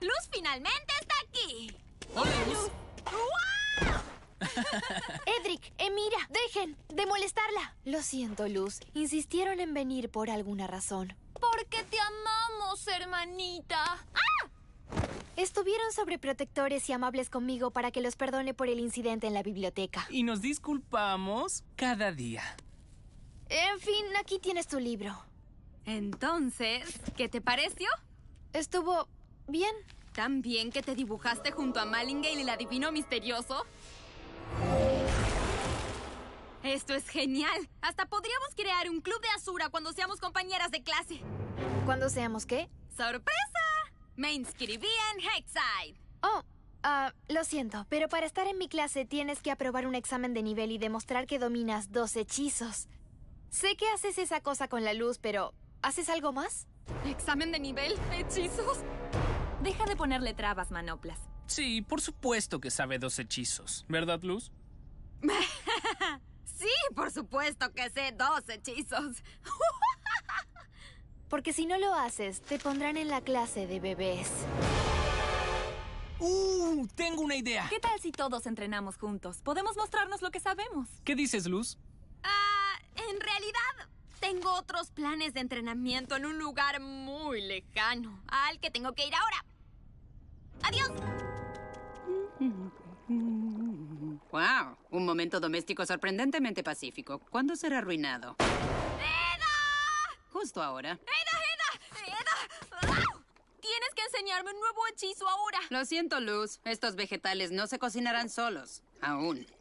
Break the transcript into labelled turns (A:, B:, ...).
A: ¡Luz finalmente está aquí! ¡Hola, Luz!
B: ¡Wow! Edric, Emira, dejen de molestarla. Lo siento, Luz. Insistieron en venir por alguna razón.
A: Porque te amamos, hermanita. ¡Ah!
B: Estuvieron sobreprotectores y amables conmigo para que los perdone por el incidente en la biblioteca. Y nos disculpamos cada día. En fin, aquí tienes tu
A: libro. Entonces, ¿qué te pareció? Estuvo Bien. ¿Tan bien que te dibujaste junto a Malingale el adivino misterioso? Esto es genial. Hasta podríamos crear un club de Azura cuando seamos compañeras de clase. ¿Cuando seamos qué? ¡Sorpresa! Me inscribí en Hexside.
B: Oh, ah, lo siento, pero para estar en mi clase tienes que aprobar un examen de nivel y demostrar que dominas dos hechizos. Sé que haces esa cosa con la luz, pero ¿haces algo más? ¿Examen de nivel? ¿Hechizos? Deja
A: de ponerle trabas, manoplas.
B: Sí, por supuesto que sabe dos hechizos, ¿verdad, Luz?
A: sí, por supuesto que sé dos hechizos.
B: Porque si no lo haces, te pondrán en la clase de bebés. ¡Uh! Tengo una idea. ¿Qué tal si todos entrenamos juntos? Podemos
A: mostrarnos lo que sabemos.
B: ¿Qué dices, Luz?
A: Ah, en realidad, tengo otros planes de entrenamiento en un lugar muy lejano, al que tengo que ir ahora. ¡Adiós! ¡Wow! Un momento doméstico sorprendentemente pacífico. ¿Cuándo será arruinado? ¡Eda! Justo ahora. ¡Eda, Eda! ¡Eda! Tienes que enseñarme un nuevo hechizo ahora. Lo siento, Luz. Estos vegetales no se cocinarán solos. Aún.